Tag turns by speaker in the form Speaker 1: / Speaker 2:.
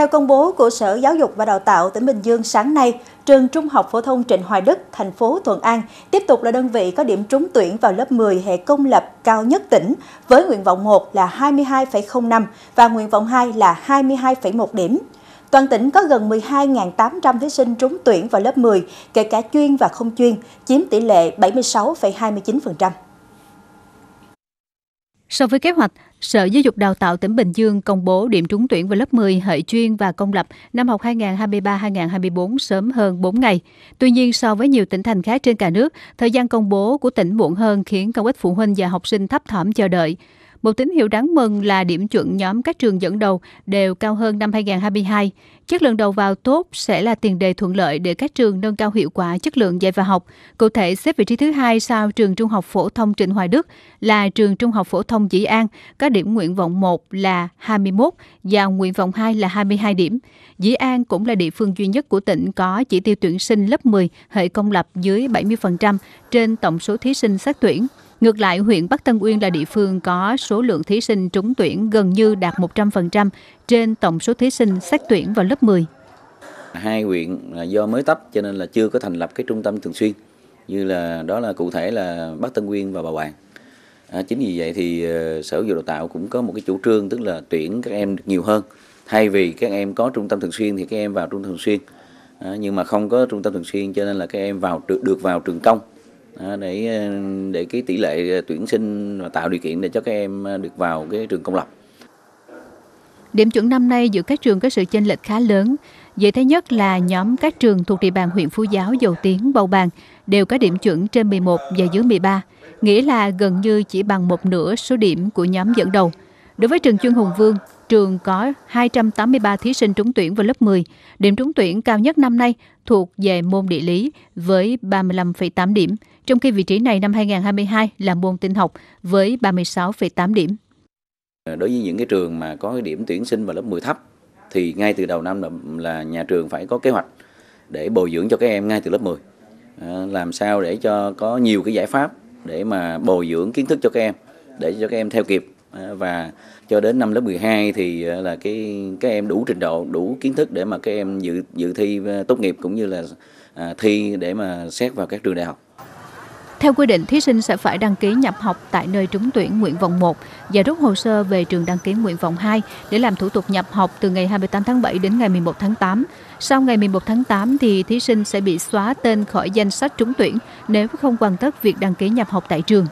Speaker 1: Theo công bố của Sở Giáo dục và Đào tạo tỉnh Bình Dương sáng nay, trường Trung học phổ thông Trịnh Hoài Đức, thành phố Thuận An tiếp tục là đơn vị có điểm trúng tuyển vào lớp 10 hệ công lập cao nhất tỉnh với nguyện vọng 1 là 22,05 và nguyện vọng 2 là 22,1 điểm. Toàn tỉnh có gần 12.800 thí sinh trúng tuyển vào lớp 10, kể cả chuyên và không chuyên, chiếm tỷ lệ 76,29%.
Speaker 2: So với kế hoạch, Sở Giáo dục Đào tạo tỉnh Bình Dương công bố điểm trúng tuyển vào lớp 10 hệ chuyên và công lập năm học 2023-2024 sớm hơn 4 ngày. Tuy nhiên, so với nhiều tỉnh thành khác trên cả nước, thời gian công bố của tỉnh muộn hơn khiến không ít phụ huynh và học sinh thấp thỏm chờ đợi. Một tín hiệu đáng mừng là điểm chuẩn nhóm các trường dẫn đầu đều cao hơn năm 2022. Chất lượng đầu vào tốt sẽ là tiền đề thuận lợi để các trường nâng cao hiệu quả chất lượng dạy và học. Cụ thể, xếp vị trí thứ hai sau trường Trung học phổ thông Trịnh Hoài Đức là trường Trung học phổ thông Dĩ An, có điểm nguyện vọng 1 là 21 và nguyện vọng 2 là 22 điểm. Dĩ An cũng là địa phương duy nhất của tỉnh có chỉ tiêu tuyển sinh lớp 10 hệ công lập dưới 70% trên tổng số thí sinh xét tuyển. Ngược lại, huyện Bắc Tân Uyên là địa phương có số lượng thí sinh trúng tuyển gần như đạt 100% trên tổng số thí sinh xét tuyển vào lớp 10.
Speaker 3: Hai huyện do mới tách cho nên là chưa có thành lập cái trung tâm thường xuyên như là đó là cụ thể là Bắc Tân Uyên và Bà Hoàng. À, chính vì vậy thì ờ, Sở Giáo dục Đào tạo cũng có một cái chủ trương tức là tuyển các em nhiều hơn. Thay vì các em có trung tâm thường xuyên thì các em vào trung tâm thường xuyên. À, nhưng mà không có trung tâm thường xuyên cho nên là các em vào được vào trường công để ờ, để cái tỷ lệ ờ, tuyển sinh và tạo điều kiện để cho các em ờ, được vào cái trường công lập.
Speaker 2: Điểm chuẩn năm nay giữa các trường có sự chênh lệch khá lớn. Dễ thấy nhất là nhóm các trường thuộc địa bàn huyện Phú Giáo, Dầu Tiến, Bầu bàn đều có điểm chuẩn trên 11 và dưới 13, nghĩa là gần như chỉ bằng một nửa số điểm của nhóm dẫn đầu. Đối với trường chuyên Hùng Vương, trường có 283 thí sinh trúng tuyển vào lớp 10. Điểm trúng tuyển cao nhất năm nay thuộc về môn địa lý với 35,8 điểm, trong khi vị trí này năm 2022 là môn tin học với 36,8 điểm.
Speaker 3: Ờ, đối với những cái trường mà có cái điểm tuyển sinh vào lớp 10 thấp thì ngay từ đầu năm là, là nhà trường phải có kế hoạch để bồi dưỡng cho các em ngay từ lớp 10. À, ờ, làm sao để cho có nhiều cái giải pháp để mà bồi dưỡng kiến thức cho các em để cho các em theo kịp Ờ, và cho đến năm lớp 12 thì ờ, là cái các em đủ trình độ đủ kiến thức để mà các em dự dự thi ờ, tốt nghiệp cũng như là à, thi để mà xét vào các trường đại học.
Speaker 2: Theo quy định, thí sinh sẽ phải đăng ký nhập học tại nơi trúng tuyển nguyện vọng 1 và rút hồ sơ về trường đăng ký nguyện vọng 2 để làm thủ tục nhập học từ ngày 28 tháng 7 đến ngày 11 tháng 8. Sau ngày 11 tháng 8 thì thí sinh sẽ bị xóa tên khỏi danh sách trúng tuyển nếu không hoàn tất việc đăng ký nhập học tại trường.